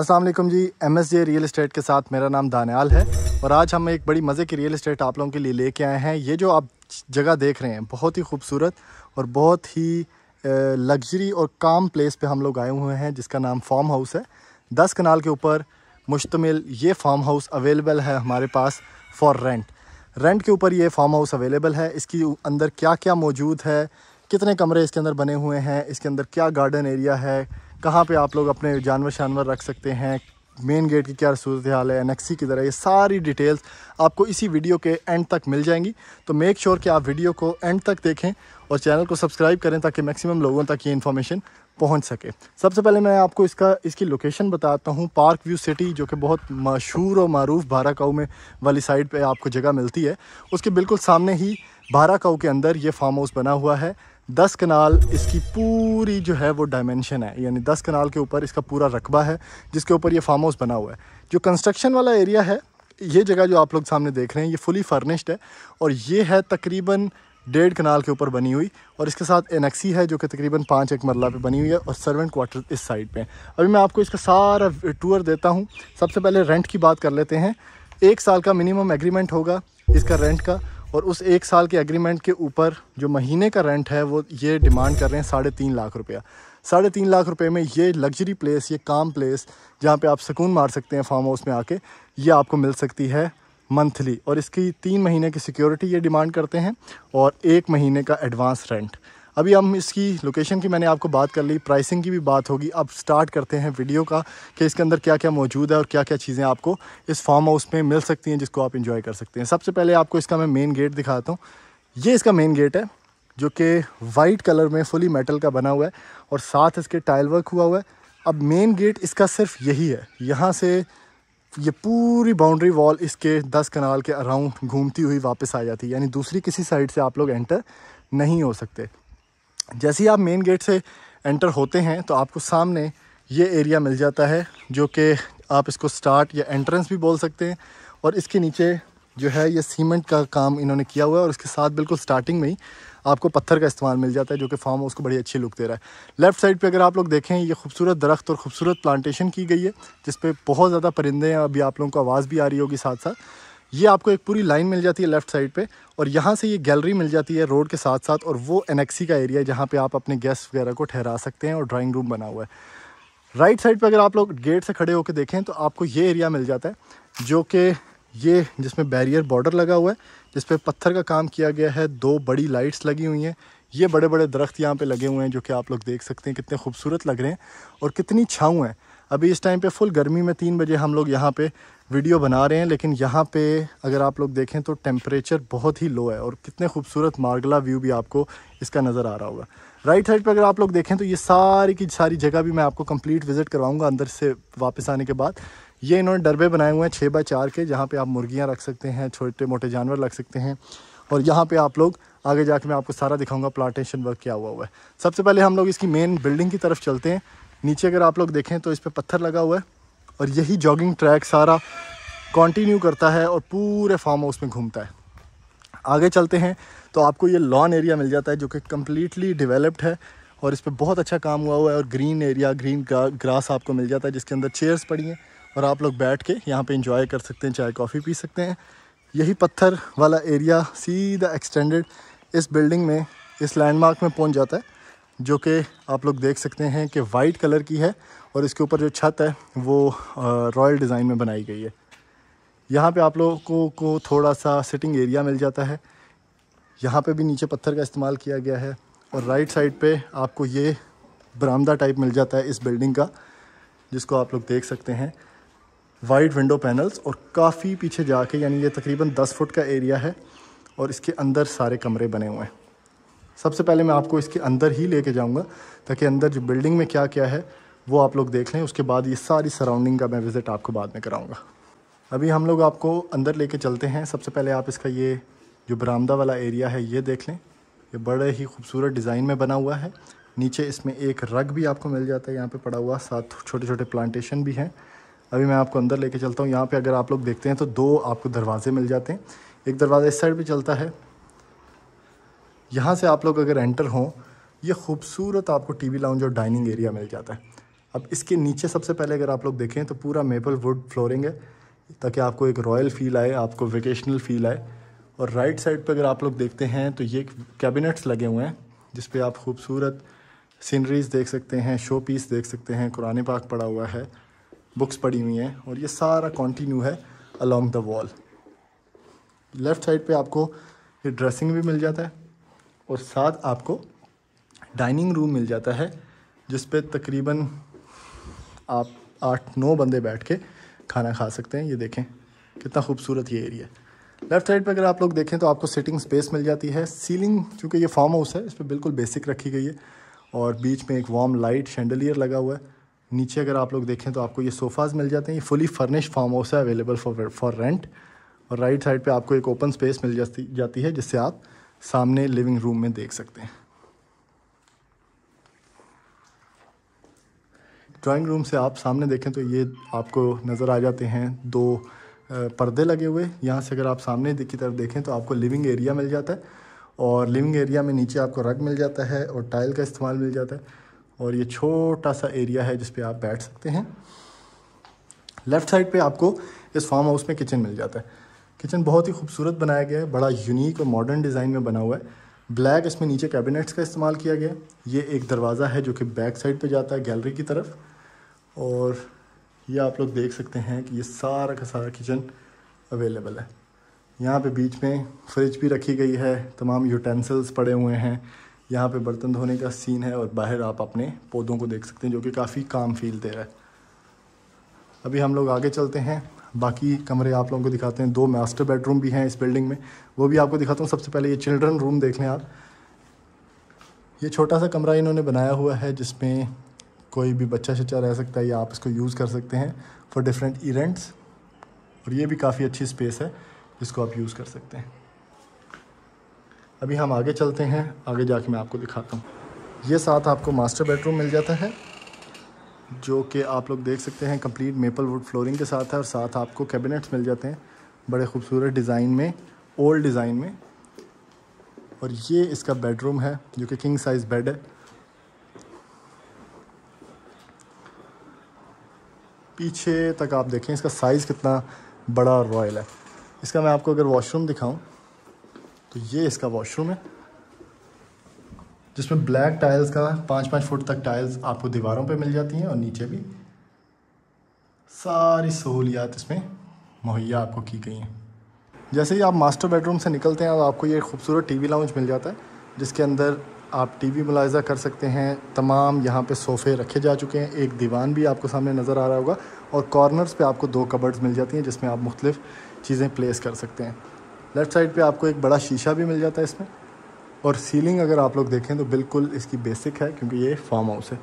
Aslam ji M S J real estate के साथ मेरा नाम दानियाल है और आज हम एक बड़ी मज़े की रियल इस्टेट आप लोगों के लिए लेके आए हैं ये जो आप जगह देख रहे हैं बहुत ही खूबसूरत और बहुत ही लग्जरी और काम प्लेस पे हम लोग आए हुए हैं जिसका नाम फार्म हाउस है दस कनाल के ऊपर मुश्तमिल ये फार्म हाउस अवेलेबल है हमारे पास फॉर रेंट रेंट के ऊपर ये फार्म हाउस अवेलेबल है इसकी अंदर क्या क्या मौजूद है कितने कमरे इसके अंदर बने हुए हैं इसके अंदर क्या गार्डन एरिया है कहाँ पे आप लोग अपने जानवर शानवर रख सकते हैं मेन गेट की क्या सूरत हाल है एनएक्सी की तरह ये सारी डिटेल्स आपको इसी वीडियो के एंड तक मिल जाएंगी तो मेक श्योर sure कि आप वीडियो को एंड तक देखें और चैनल को सब्सक्राइब करें ताकि मैक्सिमम लोगों तक ये इन्फॉर्मेशन पहुंच सके सबसे पहले मैं आपको इसका इसकी लोकेशन बताता हूँ पार्क व्यू सिटी जो कि बहुत मशहूर और मरूफ भारा काऊ में वाली साइड पर आपको जगह मिलती है उसके बिल्कुल सामने ही भारा काऊ के अंदर ये फार्म हाउस बना हुआ है दस कनाल इसकी पूरी जो है वो डायमेंशन है यानी दस कनाल के ऊपर इसका पूरा रकबा है जिसके ऊपर ये फार्म हाउस बना हुआ है जो कंस्ट्रक्शन वाला एरिया है ये जगह जो आप लोग सामने देख रहे हैं ये फुली फर्निश्ड है और ये है तकरीबन डेढ़ कनाल के ऊपर बनी हुई और इसके साथ एनेक्सी है जो कि तकरीबन पाँच एक मरला पे बनी हुई है और सर्वेंट क्वार्टर इस साइड पे अभी मैं आपको इसका सारा टूर देता हूँ सबसे पहले रेंट की बात कर लेते हैं एक साल का मिनिमम एग्रीमेंट होगा इसका रेंट का और उस एक साल के एग्रीमेंट के ऊपर जो महीने का रेंट है वो ये डिमांड कर रहे हैं साढ़े तीन लाख रुपया साढ़े तीन लाख रुपए में ये लग्जरी प्लेस ये काम प्लेस जहाँ पे आप सुकून मार सकते हैं फार्म हाउस में आके ये आपको मिल सकती है मंथली और इसकी तीन महीने की सिक्योरिटी ये डिमांड करते हैं और एक महीने का एडवांस रेंट अभी हम इसकी लोकेशन की मैंने आपको बात कर ली प्राइसिंग की भी बात होगी अब स्टार्ट करते हैं वीडियो का कि इसके अंदर क्या क्या मौजूद है और क्या क्या चीज़ें आपको इस फार्म हाउस में मिल सकती हैं जिसको आप इंजॉय कर सकते हैं सबसे पहले आपको इसका मैं मेन गेट दिखाता हूँ ये इसका मेन गेट है जो कि वाइट कलर में फुली मेटल का बना हुआ है और साथ इसके टाइल वर्क हुआ हुआ है अब मेन गेट इसका सिर्फ यही है यहाँ से ये पूरी बाउंड्री वॉल इसके दस कनाल के अराउंड घूमती हुई वापस आ जाती है यानी दूसरी किसी साइड से आप लोग एंटर नहीं हो सकते जैसे ही आप मेन गेट से एंटर होते हैं तो आपको सामने ये एरिया मिल जाता है जो कि आप इसको स्टार्ट या एंट्रेंस भी बोल सकते हैं और इसके नीचे जो है ये सीमेंट का काम इन्होंने किया हुआ है और इसके साथ बिल्कुल स्टार्टिंग में ही आपको पत्थर का इस्तेमाल मिल जाता है जो कि फार्म हाउस को बड़ी अच्छी लुक दे रहा है लेफ़्ट साइड पे अगर आप लोग देखें ये खूबसूरत दरख्त और ख़ूबसूरत प्लांटेशन की गई है जिस बहुत ज़्यादा परिंदे हैं अभी आप लोगों को आवाज़ भी आ रही होगी साथ साथ ये आपको एक पूरी लाइन मिल जाती है लेफ़्ट साइड पे और यहाँ से ये गैलरी मिल जाती है रोड के साथ साथ और वो एनेक्सी का एरिया है जहाँ पे आप अपने गेस्ट वगैरह को ठहरा सकते हैं और ड्राइंग रूम बना हुआ है राइट साइड पे अगर आप लोग गेट से खड़े होकर देखें तो आपको ये एरिया मिल जाता है जो कि ये जिसमें बैरियर बॉर्डर लगा हुआ है जिस पर पत्थर का काम किया गया है दो बड़ी लाइट्स लगी हुई हैं ये बड़े बड़े दरख्त यहाँ पे लगे हुए हैं जो कि आप लोग देख सकते हैं कितने खूबसूरत लग रहे हैं और कितनी छाऊँ हैं अभी इस टाइम पे फुल गर्मी में तीन बजे हम लोग यहाँ पे वीडियो बना रहे हैं लेकिन यहाँ पे अगर आप लोग देखें तो टेम्परेचर बहुत ही लो है और कितने खूबसूरत मार्गला व्यू भी आपको इसका नज़र आ रहा होगा राइट साइड पर अगर आप लोग देखें तो ये सारी की सारी जगह भी मैं आपको कंप्लीट विज़िट करवाऊँगा अंदर से वापस आने के बाद ये इन्होंने डरबे बनाए हुए हैं छः बाई चार के जहाँ पर आप मुर्गियाँ रख सकते हैं छोटे मोटे जानवर रख सकते हैं और यहाँ पे आप लोग आगे जाके मैं आपको सारा दिखाऊंगा प्लांटेशन वर्क क्या हुआ हुआ है सबसे पहले हम लोग इसकी मेन बिल्डिंग की तरफ चलते हैं नीचे अगर आप लोग देखें तो इस पर पत्थर लगा हुआ है और यही जॉगिंग ट्रैक सारा कंटिन्यू करता है और पूरे फार्म हाउस में घूमता है आगे चलते हैं तो आपको ये लॉन एरिया मिल जाता है जो कि कम्प्लीटली डिवेलप्ड है और इस पर बहुत अच्छा काम हुआ हुआ है और ग्रीन एरिया ग्रीन ग्रास आपको मिल जाता है जिसके अंदर चेयर्स पड़ी हैं और आप लोग बैठ के यहाँ पे इंजॉय कर सकते हैं चाय कॉफ़ी पी सकते हैं यही पत्थर वाला एरिया सीधा एक्सटेंडेड इस बिल्डिंग में इस लैंडमार्क में पहुँच जाता है जो कि आप लोग देख सकते हैं कि वाइट कलर की है और इसके ऊपर जो छत है वो रॉयल डिज़ाइन में बनाई गई है यहाँ पे आप लोगों को, को थोड़ा सा सिटिंग एरिया मिल जाता है यहाँ पे भी नीचे पत्थर का इस्तेमाल किया गया है और राइट साइड पे आपको ये बरामदा टाइप मिल जाता है इस बिल्डिंग का जिसको आप लोग देख सकते हैं वाइड विंडो पैनल्स और काफ़ी पीछे जाके यानी ये तकरीबन 10 फुट का एरिया है और इसके अंदर सारे कमरे बने हुए हैं सबसे पहले मैं आपको इसके अंदर ही लेके जाऊंगा ताकि अंदर जो बिल्डिंग में क्या क्या है वो आप लोग देख लें उसके बाद ये सारी सराउंडिंग का मैं विज़िट आपको बाद में कराऊंगा अभी हम लोग आपको अंदर लेके चलते हैं सबसे पहले आप इसका ये जो बरामदा वाला एरिया है ये देख लें ये बड़े ही खूबसूरत डिज़ाइन में बना हुआ है नीचे इसमें एक रग भी आपको मिल जाता है यहाँ पर पड़ा हुआ साथ छोटे छोटे प्लांटेशन भी हैं अभी मैं आपको अंदर लेके चलता हूँ यहाँ पे अगर आप लोग देखते हैं तो दो आपको दरवाजे मिल जाते हैं एक दरवाज़ा इस साइड भी चलता है यहाँ से आप लोग अगर एंटर हों ये खूबसूरत आपको टी वी लाउंज और डाइनिंग एरिया मिल जाता है अब इसके नीचे सबसे पहले अगर आप लोग देखें तो पूरा मेपल वुड फ्लोरिंग है ताकि आपको एक रॉयल फील आए आपको वेकेशनल फील आए और राइट साइड पर अगर आप लोग देखते हैं तो ये कैबिनेट्स लगे हुए हैं जिस पर आप खूबसूरत सीनरीज देख सकते हैं शो पीस देख सकते हैं कुरान पाक पड़ा हुआ है बुक्स पड़ी हुई हैं और ये सारा कॉन्टीन्यू है along the wall left side पे आपको ये ड्रेसिंग भी मिल जाता है और साथ आपको डाइनिंग रूम मिल जाता है जिस पर तकरीबन आप आठ नौ बंदे बैठ के खाना खा सकते हैं ये देखें कितना खूबसूरत ये एरिया लेफ्ट साइड पर अगर आप लोग देखें तो आपको सिटिंग स्पेस मिल जाती है सीलिंग चूँकि ये फार्म हाउस है इस पर बिल्कुल बेसिक रखी गई है और बीच में एक वार्म लाइट शेंडलियर लगा हुआ है नीचे अगर आप लोग देखें तो आपको ये सोफ़ाज़ मिल जाते हैं ये फुली फर्निश्ड फार्म हाउस है अवेलेबल फॉर फॉर रेंट और राइट साइड पे आपको एक ओपन स्पेस मिल जाती जाती है जिससे आप सामने लिविंग रूम में देख सकते हैं ड्राइंग रूम से आप सामने देखें तो ये आपको नज़र आ जाते हैं दो पर्दे लगे हुए यहाँ से अगर आप सामने की तरफ देखें तो आपको लिविंग एरिया मिल जाता है और लिविंग एरिया में नीचे आपको रग मिल जाता है और टाइल का इस्तेमाल मिल जाता है और ये छोटा सा एरिया है जिसपे आप बैठ सकते हैं लेफ़्ट साइड पे आपको इस फार्म हाउस में किचन मिल जाता है किचन बहुत ही खूबसूरत बनाया गया है बड़ा यूनिक और मॉडर्न डिज़ाइन में बना हुआ है ब्लैक इसमें नीचे कैबिनेट्स का इस्तेमाल किया गया ये एक दरवाज़ा है जो कि बैक साइड पर जाता है गैलरी की तरफ और ये आप लोग देख सकते हैं कि ये सारा का सारा किचन अवेलेबल है यहाँ पे बीच में फ्रिज भी रखी गई है तमाम यूटेंसिल्स पड़े हुए हैं यहाँ पे बर्तन धोने का सीन है और बाहर आप अपने पौधों को देख सकते हैं जो कि काफ़ी काम फील दे रहा है अभी हम लोग आगे चलते हैं बाकी कमरे आप लोगों को दिखाते हैं दो मास्टर बेडरूम भी हैं इस बिल्डिंग में वो भी आपको दिखाता हूँ सबसे पहले ये चिल्ड्रन रूम देख लें आप ये छोटा सा कमरा इन्होंने बनाया हुआ है जिसमें कोई भी बच्चा शच्चा रह सकता है या आप इसको यूज़ कर सकते हैं फॉर डिफरेंट इवेंट्स और ये भी काफ़ी अच्छी स्पेस है जिसको आप यूज़ कर सकते हैं अभी हम आगे चलते हैं आगे जाके मैं आपको दिखाता हूँ ये साथ आपको मास्टर बेडरूम मिल जाता है जो कि आप लोग देख सकते हैं कंप्लीट मेपल वुड फ्लोरिंग के साथ है और साथ आपको कैबिनेट्स मिल जाते हैं बड़े खूबसूरत डिज़ाइन में ओल्ड डिज़ाइन में और ये इसका बेडरूम है जो कि किंग साइज़ बेड है पीछे तक आप देखें इसका साइज़ कितना बड़ा और रॉयल है इसका मैं आपको अगर वॉशरूम दिखाऊं तो ये इसका वॉशरूम है जिसमें ब्लैक टाइल्स का पाँच पाँच फुट तक टाइल्स आपको दीवारों पे मिल जाती हैं और नीचे भी सारी सहूलियात इसमें मुहैया आपको की गई हैं जैसे ही आप मास्टर बेडरूम से निकलते हैं और आपको ये खूबसूरत टीवी लाउंज मिल जाता है जिसके अंदर आप टीवी मुलायजा कर सकते हैं तमाम यहाँ पे सोफ़े रखे जा चुके हैं एक दीवान भी आपको सामने नज़र आ रहा होगा और कॉर्नर्स पे आपको दो कबर्ड्स मिल जाती हैं जिसमें आप मुख्तलिफ़ चीज़ें प्लेस कर सकते हैं लेफ़्ट साइड पे आपको एक बड़ा शीशा भी मिल जाता है इसमें और सीलिंग अगर आप लोग देखें तो बिल्कुल इसकी बेसिक है क्योंकि ये फार्म हाउस है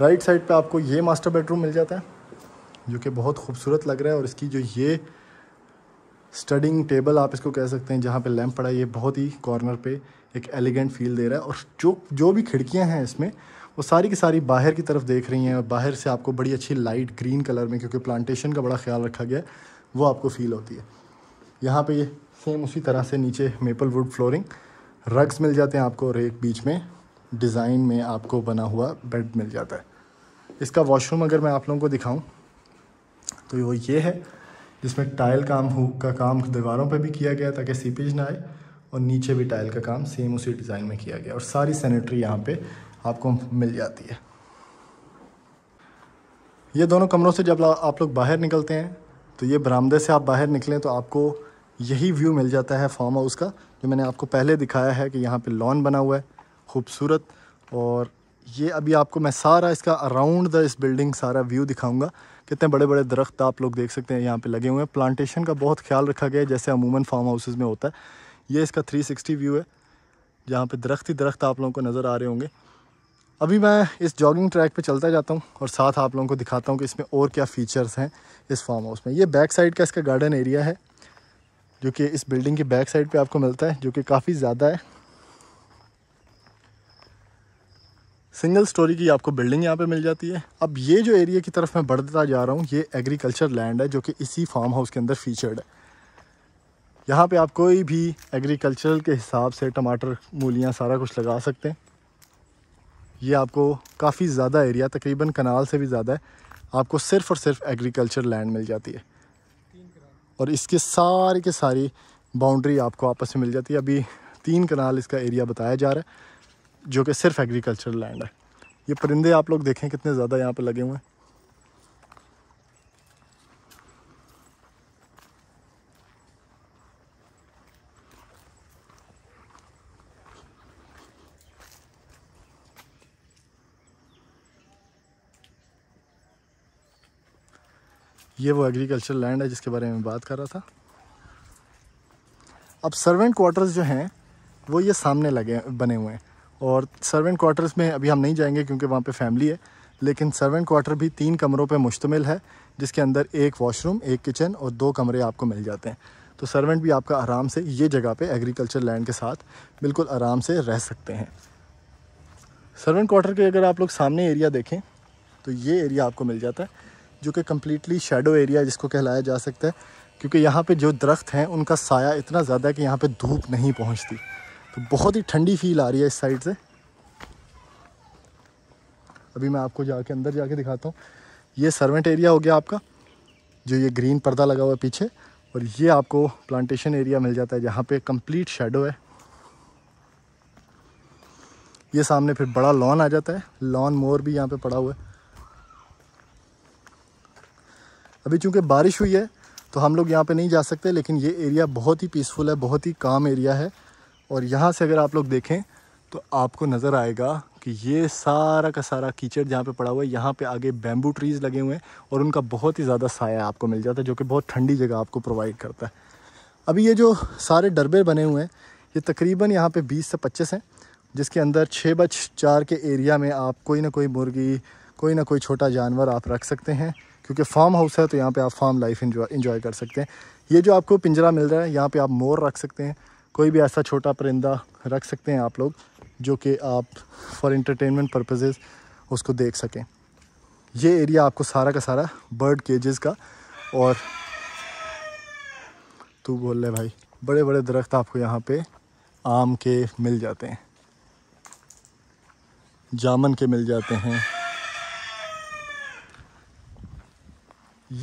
राइट साइड पर आपको ये मास्टर बेडरूम मिल जाता है जो कि बहुत खूबसूरत लग रहा है और इसकी जो ये स्टडिंग टेबल आप इसको कह सकते हैं जहाँ पे लैंप पड़ा है ये बहुत ही कॉर्नर पे एक एलिगेंट फील दे रहा है और जो जो भी खिड़कियाँ हैं इसमें वो सारी की सारी बाहर की तरफ देख रही हैं और बाहर से आपको बड़ी अच्छी लाइट ग्रीन कलर में क्योंकि प्लांटेशन का बड़ा ख्याल रखा गया है वो आपको फील होती है यहाँ पे ये सेम उसी तरह से नीचे मेपल वुड फ्लोरिंग रग्स मिल जाते हैं आपको और एक बीच में डिज़ाइन में आपको बना हुआ बेड मिल जाता है इसका वॉशरूम अगर मैं आप लोगों को दिखाऊं तो वो ये है जिसमें टाइल काम हो का काम दीवारों पर भी किया गया ताकि सीपेज ना आए और नीचे भी टाइल का काम सेम उसी डिज़ाइन में किया गया और सारी सैनिटरी यहाँ पे आपको मिल जाती है ये दोनों कमरों से जब आप लोग बाहर निकलते हैं तो ये बरामदे से आप बाहर निकलें तो आपको यही व्यू मिल जाता है फार्म हाउस का जो मैंने आपको पहले दिखाया है कि यहाँ पे लॉन बना हुआ है खूबसूरत और ये अभी आपको मैं सारा इसका अराउंड द इस बिल्डिंग सारा व्यू दिखाऊंगा कितने बड़े बड़े दरख्त आप लोग देख सकते हैं यहाँ पे लगे हुए हैं प्लांटेशन का बहुत ख्याल रखा गया है जैसे अमूमन फार्म हाउसेज़ में होता है ये इसका 360 व्यू है जहाँ पे दरख्त ही दरख्त आप लोगों को नज़र आ रहे होंगे अभी मैं इस जॉगिंग ट्रैक पे चलता जाता हूँ और साथ आप लोगों को दिखाता हूँ कि इसमें और क्या फ़ीचर्स हैं इस फार्म हाउस में ये बैक साइड का इसका गार्डन एरिया है जो कि इस बिल्डिंग के बैक साइड पे आपको मिलता है जो कि काफ़ी ज़्यादा है सिंगल स्टोरी की आपको बिल्डिंग यहाँ पे मिल जाती है अब ये जो एरिया की तरफ मैं बढ़ता जा रहा हूँ ये एग्रीकल्चर लैंड है जो कि इसी फार्म हाउस के अंदर फीचर्ड है यहाँ पे आप कोई भी एग्रीकल्चरल के हिसाब से टमाटर मूलियाँ सारा कुछ लगा सकते हैं ये आपको काफ़ी ज़्यादा एरिया तकरीबन कनाल से भी ज़्यादा है आपको सिर्फ़ और सिर्फ एग्रीकल्चर लैंड मिल जाती है और इसके सारे के सारी बाउंड्री आपको आपस में मिल जाती है अभी तीन कनाल इसका एरिया बताया जा रहा है जो कि सिर्फ एग्रीकल्चर लैंड है ये परिंदे आप लोग देखें कितने ज़्यादा यहाँ पर लगे हुए हैं ये वो एग्रीकल्चर लैंड है जिसके बारे में बात कर रहा था अब सर्वेंट क्वार्टर्स जो हैं वो ये सामने लगे बने हुए हैं और सर्वेंट क्वार्टर्स में अभी हम नहीं जाएंगे क्योंकि वहाँ पे फैमिली है लेकिन सर्वेंट क्वार्टर भी तीन कमरों पे मुश्तमिल है जिसके अंदर एक वॉशरूम एक किचन और दो कमरे आपको मिल जाते हैं तो सर्वेंट भी आपका आराम से ये जगह पर एग्रीकल्चर लैंड के साथ बिल्कुल आराम से रह सकते हैं सर्वेंट क्वार्टर के अगर आप लोग सामने एरिया देखें तो ये एरिया आपको मिल जाता है जो कि कम्प्लीटली शेडो एरिया जिसको कहलाया जा सकता है क्योंकि यहाँ पे जो दरख्त हैं उनका साया इतना ज़्यादा है कि यहाँ पे धूप नहीं पहुँचती तो बहुत ही ठंडी फील आ रही है इस साइड से अभी मैं आपको जाके अंदर जाके दिखाता हूँ ये सर्वेंट एरिया हो गया आपका जो ये ग्रीन पर्दा लगा हुआ है पीछे और ये आपको प्लांटेशन एरिया मिल जाता है जहाँ पे कंप्लीट शेडो है ये सामने फिर बड़ा लॉन आ जाता है लॉन मोर भी यहाँ पे पड़ा हुआ है अभी चूँकि बारिश हुई है तो हम लोग यहाँ पर नहीं जा सकते लेकिन ये एरिया बहुत ही पीसफुल है बहुत ही काम एरिया है और यहाँ से अगर आप लोग देखें तो आपको नज़र आएगा कि ये सारा का सारा कीचड़ जहाँ पे पड़ा हुआ है यहाँ पे आगे बैम्बू ट्रीज़ लगे हुए हैं और उनका बहुत ही ज़्यादा साया आपको मिल जाता है जो कि बहुत ठंडी जगह आपको प्रोवाइड करता है अभी ये जो सारे डरबे बने हुए हैं ये तकरीबन यहाँ पे 20 से 25 हैं जिसके अंदर छः बज चार के एरिया में आप कोई ना कोई मुर्गी कोई ना कोई छोटा जानवर आप रख सकते हैं क्योंकि फार्म हाउस है तो यहाँ पे आप फार्म लाइफ इंजॉय कर सकते हैं ये जो आपको पिंजरा मिल रहा है यहाँ पे आप मोर रख सकते हैं कोई भी ऐसा छोटा परिंदा रख सकते हैं आप लोग जो कि आप फॉर इंटरटेनमेंट पर्पजेज़ उसको देख सकें ये एरिया आपको सारा का सारा बर्ड केजेस का और तू बोल रहे भाई बड़े बड़े दरख्त आपको यहाँ पे आम के मिल जाते हैं जामन के मिल जाते हैं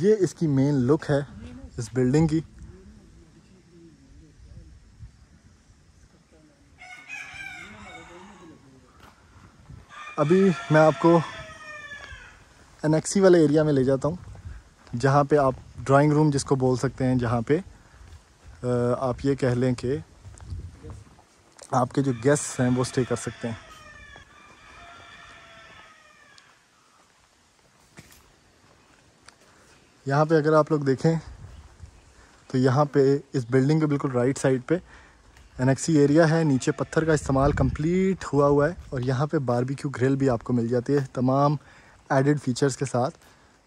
ये इसकी मेन लुक है इस बिल्डिंग की अभी मैं आपको एनएक्सी वाले एरिया में ले जाता हूँ जहाँ पे आप ड्राइंग रूम जिसको बोल सकते हैं जहाँ पे आप ये कह लें कि आपके जो गेस्ट्स हैं वो स्टे कर सकते हैं यहाँ पे अगर आप लोग देखें तो यहाँ पे इस बिल्डिंग के बिल्कुल राइट साइड पे एनेक्सी एरिया है नीचे पत्थर का इस्तेमाल कंप्लीट हुआ हुआ है और यहाँ पे बारबेक्यू ग्रिल भी आपको मिल जाती है तमाम एडेड फीचर्स के साथ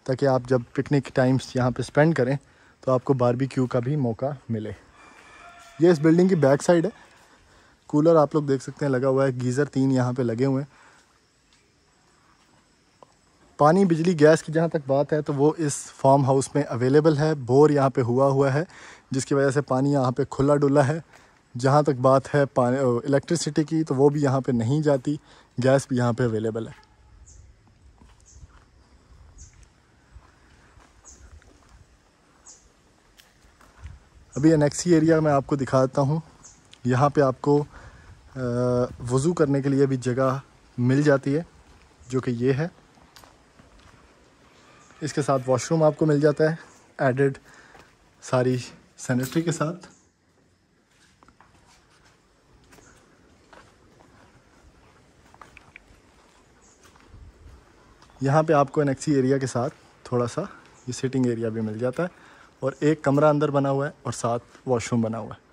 ताकि आप जब पिकनिक टाइम्स यहाँ पे स्पेंड करें तो आपको बारबेक्यू का भी मौका मिले ये इस बिल्डिंग की बैक साइड है कूलर आप लोग देख सकते हैं लगा हुआ है गीज़र तीन यहाँ पर लगे हुए हैं पानी बिजली गैस की जहाँ तक बात है तो वो इस फार्म हाउस में अवेलेबल है बोर यहाँ पे हुआ हुआ है जिसकी वजह से पानी यहाँ पे खुला डुला है जहाँ तक बात है पानी इलेक्ट्रिसिटी की तो वो भी यहाँ पे नहीं जाती गैस भी यहाँ पे अवेलेबल है अभी अनेक्सी एरिया में आपको दिखाता हूँ यहाँ पे आपको वज़ू करने के लिए भी जगह मिल जाती है जो कि ये है इसके साथ वॉशरूम आपको मिल जाता है एडेड सारी सैनिटरी के साथ यहाँ पे आपको एन एरिया e के साथ थोड़ा सा ये सिटिंग एरिया भी मिल जाता है और एक कमरा अंदर बना हुआ है और साथ वॉशरूम बना हुआ है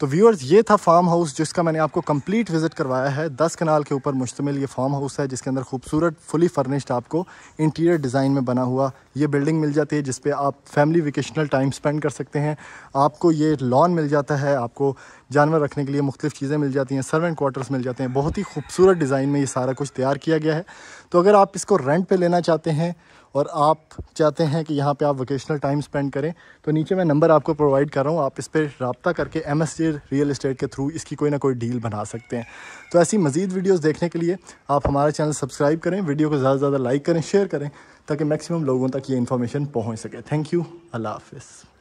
तो व्यूअर्स ये था फार्म हाउस जिसका मैंने आपको कंप्लीट विजिट करवाया है दस कनाल के ऊपर मुश्तमिल ये फार्म हाउस है जिसके अंदर खूबसूरत फुली फर्निश्ड आपको इंटीरियर डिज़ाइन में बना हुआ ये बिल्डिंग मिल जाती है जिस पे आप फैमिली वेकेशनल टाइम स्पेंड कर सकते हैं आपको ये लॉन मिल जाता है आपको जानवर रखने के लिए मुख्तफ चीज़ें मिल जाती हैं सर्वेंट क्वार्टर्स मिल जाते हैं बहुत ही खूबसूरत डिज़ाइन में ये सारा कुछ तैयार किया गया है तो अगर आप इसको रेंट पर लेना चाहते हैं और आप चाहते हैं कि यहाँ पे आप वोकेशनल टाइम स्पेंड करें तो नीचे मैं नंबर आपको प्रोवाइड कर रहा हूँ आप इस पर रबता करके एम एस रियल इस्टेट के थ्रू इसकी कोई ना कोई डील बना सकते हैं तो ऐसी मज़ीद वीडियोज़ देखने के लिए आप हमारा चैनल सब्सक्राइब करें वीडियो को ज़्यादा से ज़्यादा लाइक करें शेयर करें ताकि मैक्सिमम लोगों तक ये इन्फॉर्मेशन पहुँच सके थैंक यू अल्लाह हाफ